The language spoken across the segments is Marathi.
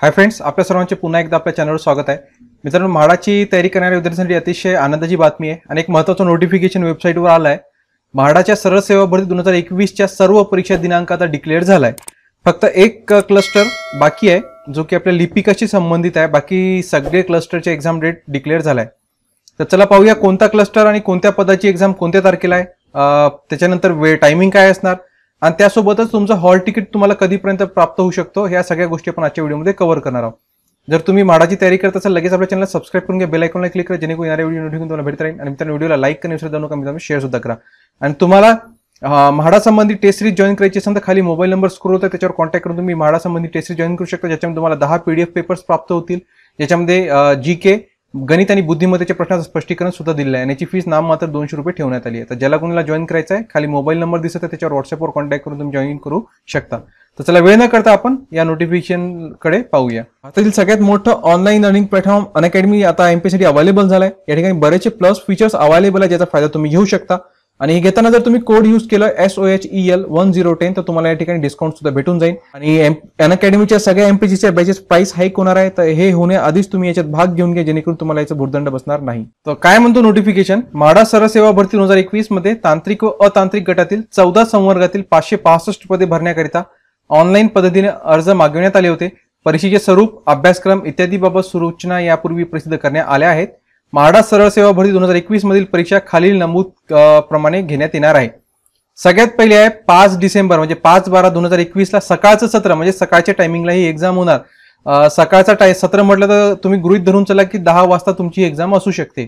हाय फ्रेंड्स आपल्या सर्वांचे पुन्हा एकदा आपल्या चॅनलवर स्वागत आहे मित्रांनो म्हाडाची तयारी करणाऱ्या विद्यार्थ्यांसाठी अतिशय आनंदाची बातमी आहे आणि एक महत्त्वाचं नोटिफिकेशन वेबसाईटवर आलं आहे म्हाडाच्या सरळ सेवा भरती दोन हजार एकवीसच्या सर्व परीक्षा दिनांक आता डिक्लेअर झाला आहे फक्त एक क्लस्टर बाकी आहे जो की आपल्या लिपिकाशी संबंधित आहे बाकी सगळे क्लस्टरचे एक्झाम डेट डिक्लेअर झाला आहे तर चला पाहूया कोणता क्लस्टर आणि कोणत्या पदाची एक्झाम कोणत्या तारखेला आहे त्याच्यानंतर वेळ टायमिंग काय असणार आणि त्यासोबतच तुमचं हॉल तिकीट तुम्हाला कधीपर्यंत प्राप्त होऊ शकतो ह्या सगळ्या गोष्टी आपण आजच्या व्हिडिओमध्ये कव्हर करणार आहोत जर तुम्ही माडाची तयारी करत असाल लगेच आपल्या चॅनलला सबस्क्राईब करून घ्या बेलायकॉनला क्लिक करा जेणेकरून येणाऱ्या व्हिडिओ नोटिफिकेशन तुम्हाला भेटत राहील आणि मित्रांनो व्हिडिओला लाईक करून विसरू नका नका शेअर सुद्धा करा आणि तुम्हाला म्हाडासंबंधी टेस्ट सिरीज जॉईन करायची असेल तर खाली मोबाईल नंबर स्क्रोल होता त्याच्यावर कॉन्टॅक्ट करून तुम्ही म्हाडासंबंधी टेस्ट सिरीज जॉईन करू शकता ज्याच्यामध्ये तुम्हाला दहा पीडीएफ पेपर्स प्राप्त होतील ज्याच्यामध्ये जी के गणित आणि बुद्धिमत्तेच्या प्रश्नाचं स्पष्टीकरण सुद्धा दिलं आहे याची फीस नाम मात्र दोनशे रुपये ठेवण्यात आली आहे तर ज्याला कोणाला जॉईन करायचं आहे खाली मोबाईल नंबर दिसत आहे त्याच्यावर व्हॉट्सअपवर कॉन्टॅक्ट करून तुम्ही जॉईन करू शकता तर चला वेळ न करता आपण या नोटिफिकेशनकडे पाहूया भारतातील सगळ्यात मोठं ऑनलाईन लर्निंग प्लॅटफॉर्म अनअकॅडमी आता एमपीसाठी अवेलेबल झालाय या ठिकाणी बरेचसे प्लस फीचर्स अवेलेबल आहे ज्याचा फायदा तुम्ही घेऊ शकता आणि हे घेताना जर तुम्ही कोड यूज केला S O H E L one zero ten तर तुम्हाला या ठिकाणी डिस्काउंट सुद्धा भेटून जाईल आणि एन अकॅडमीच्या सगळ्या एमपीजीच्या बॅचेस प्राइस हाईक होणार आहे तर हे होण्याआधीच तुम्ही याच्यात भाग घेऊन घ्या जेणेकरून तुम्हाला याचा भूर्दंड बसणार नाही तर काय म्हणतो नोटिफिकेशन म्हाडा सरसेवा भरती दोन हजार एकवीस मध्ये तांत्रिक व अतांत्रिक गटातील चौदा संवर्गातील पाचशे पासष्ट पदे भरण्याकरिता ऑनलाईन पद्धतीने अर्ज मागविण्यात आले होते परीक्षेचे स्वरूप अभ्यासक्रम इत्यादीबाबत सूचना यापूर्वी प्रसिद्ध करण्यात आल्या आहेत म्हाडा सरळ सेवा भरती दोन हजार एकवीस मधील परीक्षा खालील नमूद प्रमाणे घेण्यात येणार आहे सगळ्यात पहिले आहे पाच डिसेंबर म्हणजे पाच बारा दोन हजार एकवीसला सकाळचं सत्र म्हणजे सकाळच्या टायमिंगला ही एक्झाम होणार सकाळचा टाय सत्र म्हटलं तर तुम्ही गृहित धरून चला की दहा वाजता तुमची एक्झाम असू शकते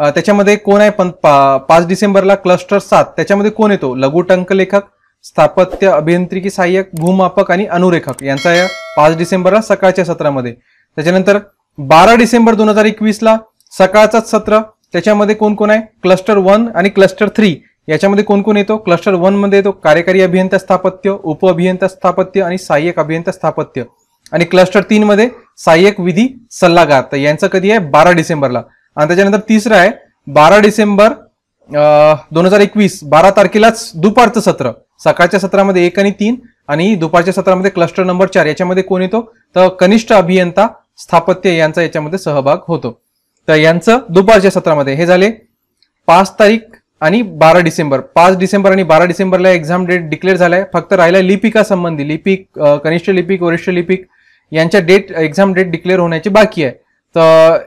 त्याच्यामध्ये कोण आहे पण पाच डिसेंबरला क्लस्टर सात त्याच्यामध्ये कोण येतो लघुटंक लेखक स्थापत्य अभियांत्रिकी सहाय्यक भूमापक आणि अनुरेखक यांचा या पाच डिसेंबरला सकाळच्या सत्रामध्ये त्याच्यानंतर बारा डिसेंबर दोन हजार एकवीसला सकाळचंच सत्र त्याच्यामध्ये कोण कोण आहे क्लस्टर वन आणि क्लस्टर थ्री याच्यामध्ये कोण कोण येतो क्लस्टर मध्ये येतो कार्यकारी अभियंता स्थापत्य उप अभियंता स्थापत्य आणि सहाय्यक अभियंता स्थापत्य आणि क्लस्टर मध्ये सहाय्यक विधी सल्लागार तर यांचं कधी आहे बारा डिसेंबरला आणि त्याच्यानंतर तिसरं आहे बारा डिसेंबर दोन हजार एकवीस बारा तारखेलाच दुपारचं सत्र सकाळच्या सत्रामध्ये एक आणि तीन आणि दुपारच्या सत्रामध्ये क्लस्टर नंबर चार याच्यामध्ये कोण येतो तर कनिष्ठ अभियंता स्थापत्य यांचा याच्यामध्ये सहभाग होतो तर यांचं दुपारच्या सत्रामध्ये हे झाले पाच तारीख आणि बारा डिसेंबर पाच डिसेंबर आणि बारा डिसेंबरला एक्झाम डेट डिक्लेअर झालाय फक्त राहिला लिपिका संबंधी लिपिक कनिष्ठ लिपिक वरिष्ठ लिपिक यांच्या डेट एक्झाम डेट डिक्लेअर होण्याची बाकी आहे तर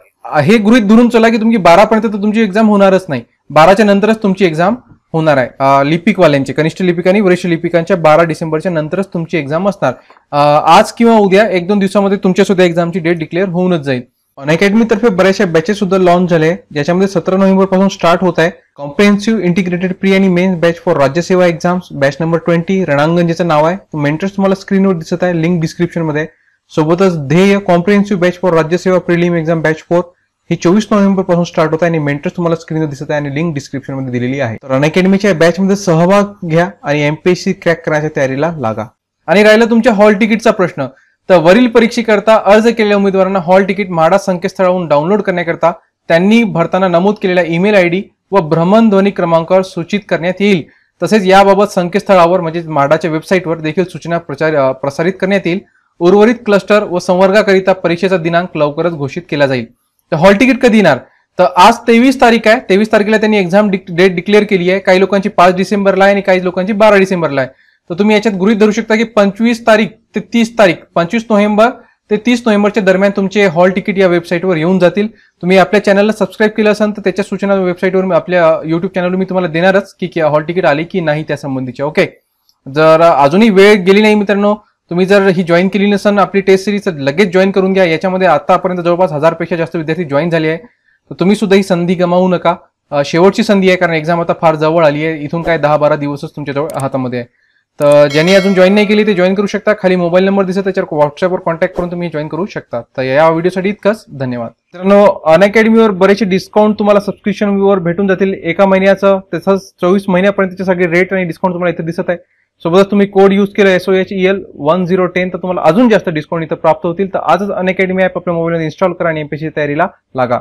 हे गृहित धरून चला की तुमची बारापर्यंत तर तुमची एक्झाम होणारच नाही बाराच्या नंतरच तुमची एक्झाम होणार आहे लिपिकवाल्यांचे कनिष्ठ लिपिक आणि वरिष्ठ लिपिकांच्या बारा डिसेंबरच्या नंतरच तुमची एक्झाम असणार आज किंवा उद्या एक दोन दिवसामध्ये तुमच्या सुद्धा एक्झामची डेट डिक्लेअर होऊनच जाईल तर्फे बऱ्याचशा बॅचेस सुद्धा लॉन्च झाले ज्याच्यामध्ये सतरा नोव्हेंबर पासून स्टार्ट होत आहे कॉम्प्रिहेन्सिव्ह इंटिग्रेटेड प्री आणि mains batch for Rajyaseva exams batch number twenty रणांगणजीचं नाव आहे तो मेंटर्स तुम्हाला स्क्रीनवर दिसत आहे लिंक डिस्क्रिप्शनमध्ये सोबतच ध्येय comprehensive batch for Rajyaseva prelim exam batch four हे चोवीस नोव्हेंबर पासून स्टार्ट होत आहे आणि मेंटर्स तुम्हाला स्क्रीनवर दिसत आहे आणि लिंक डिस्क्रिप्शनमध्ये दिलेली आहे तर अनअकॅडमीच्या मध्ये सहभाग घ्या आणि एमपीएससी क्रॅक करायच्या तयारीला लागा आणि राहिला तुमच्या हॉल तिकीटचा प्रश्न तर वरील परीक्षेकरता अर्ज केलेल्या उमेदवारांना हॉल तिकीट म्हाडा संकेतस्थळावरून डाउनलोड करण्याकरता त्यांनी भरताना नमूद केलेल्या ईमेल डी व भ्रमणध्वनी क्रमांकावर सूचित करण्यात येईल तसेच याबाबत संकेतस्थळावर म्हणजे म्हाडाच्या वेबसाईटवर देखील सूचना प्रचार प्रसारित करण्यात येईल उर्वरित क्लस्टर व संवर्गाकरिता परीक्षेचा दिनांक लवकरच घोषित केला जाईल तर हॉल तिकीट कधी येणार तर आज तेवीस तारीख आहे तेवीस तारखेला त्यांनी एक्झाम डेट डिक्लेअर केली आहे काही लोकांची पाच डिसेंबरला आहे आणि काही लोकांची बारा डिसेंबरला आहे तर तुम्ही याच्यात गृहित धरू शकता की पंचवीस तारीख ते तीस तारीख पंचवीस नोव्हेंबर ते तीस नोव्हेंबरच्या दरम्यान तुमचे हॉल तिकीट या वेबसाईटवर येऊन जातील तुम्ही आपल्या चॅनलला सबस्क्राईब केलं असाल तर त्याच्या सूचना वेबसाईटवर आपल्या युट्यूब चॅनलवर मी तुम्हाला देणारच की हॉल तिकीट आले की नाही त्या ओके जर अजूनही वेळ गेली नाही मित्रांनो तुम्ही जर ही जॉईन केली नसेल आपली टेस्ट सिरीज लगेच जॉईन करून घ्या याच्यामध्ये आतापर्यंत जवळपास हजारपेक्षा जास्त विद्यार्थी जॉईन झाले आहे तर तुम्ही सुद्धा ही संधी गमावू नका शेवटची संधी आहे कारण एक्झाम आता फार जवळ आली आहे इथून काय दहा बारा दिवसच तुमच्याजवळ हातामध्ये आहे तर ज्यांनी अजून जॉईन नाही केली ते जॉईन करू शकता खाली मोबाईल नंबर दिसत त्याच्यावर व्हॉट्सअपवर कॉन्टॅक्ट करून तुम्ही जॉईन करू शकता तर या व्हिडिओसाठी इतकंच धन्यवाद मित्रांनो अनअकॅडमीवर बरेचसे डिस्काउंट तुम्हाला सबस्क्रिप्शनवर भेटून जातील एका महिन्याचं तसंच चोवीस महिन्यापर्यंतचे सगळे रेट आणि डिस्काउंट तुम्हाला इथे दिसत आहे सोबतच तुम्ही कोड यूज केला SO H L one zero ten तर तुम्हाला अजून जास्त डिस्काउंट इथं प्राप्त होतील तर आजच अनअकॅडमी ॲप आपल्या मोबाईलमध्ये इन्स्टॉल करा आणि एमपीसी तयारीला लागा